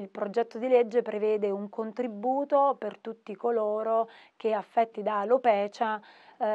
il progetto di legge prevede un contributo per tutti coloro che affetti da alopecia eh,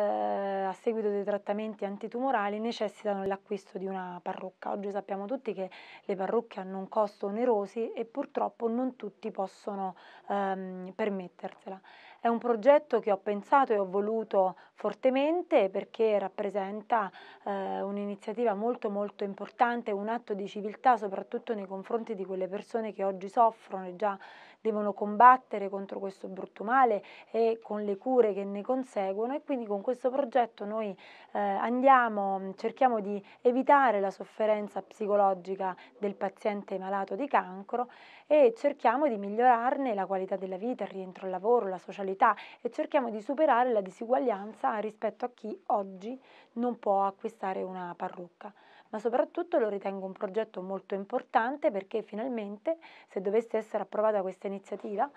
a seguito dei trattamenti antitumorali necessitano l'acquisto di una parrucca. Oggi sappiamo tutti che le parrucche hanno un costo onerosi e purtroppo non tutti possono ehm, permettersela. È un progetto che ho pensato e ho voluto fortemente perché rappresenta eh, un'iniziativa molto molto importante, un atto di civiltà soprattutto nei confronti di quelle persone che oggi soffrono e già devono combattere contro questo brutto male e con le cure che ne conseguono e quindi con con questo progetto noi eh, andiamo, cerchiamo di evitare la sofferenza psicologica del paziente malato di cancro e cerchiamo di migliorarne la qualità della vita, il rientro al lavoro, la socialità e cerchiamo di superare la disuguaglianza rispetto a chi oggi non può acquistare una parrucca ma soprattutto lo ritengo un progetto molto importante perché finalmente, se dovesse essere approvata questa iniziativa,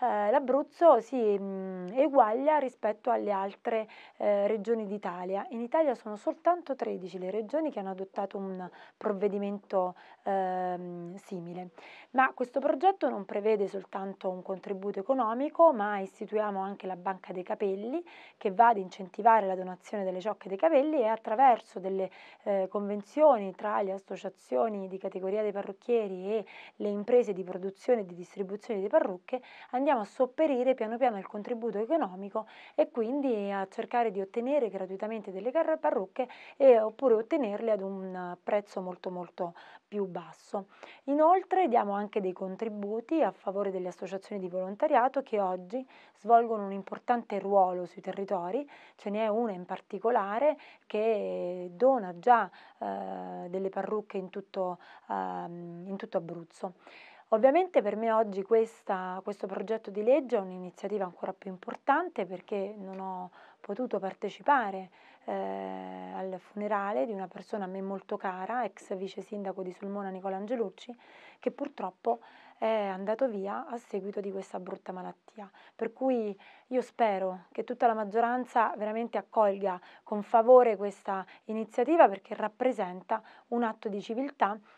eh, l'Abruzzo si mh, mm, eguaglia rispetto alle altre eh, regioni d'Italia. In Italia sono soltanto 13 le regioni che hanno adottato un provvedimento eh, simile, ma questo progetto non prevede soltanto un contributo economico, ma istituiamo anche la Banca dei Capelli che va ad incentivare la donazione delle ciocche dei capelli e attraverso delle eh, convenzioni tra le associazioni di categoria dei parrucchieri e le imprese di produzione e di distribuzione di parrucche andiamo a sopperire piano piano il contributo economico e quindi a cercare cercare di ottenere gratuitamente delle parrucche e, oppure ottenerle ad un eh, prezzo molto molto più basso. Inoltre diamo anche dei contributi a favore delle associazioni di volontariato che oggi svolgono un importante ruolo sui territori, ce n'è una in particolare che dona già eh, delle parrucche in tutto, eh, in tutto Abruzzo. Ovviamente per me oggi questa, questo progetto di legge è un'iniziativa ancora più importante perché non ho potuto partecipare eh, al funerale di una persona a me molto cara, ex vice sindaco di Sulmona Nicola Angelucci, che purtroppo è andato via a seguito di questa brutta malattia. Per cui io spero che tutta la maggioranza veramente accolga con favore questa iniziativa perché rappresenta un atto di civiltà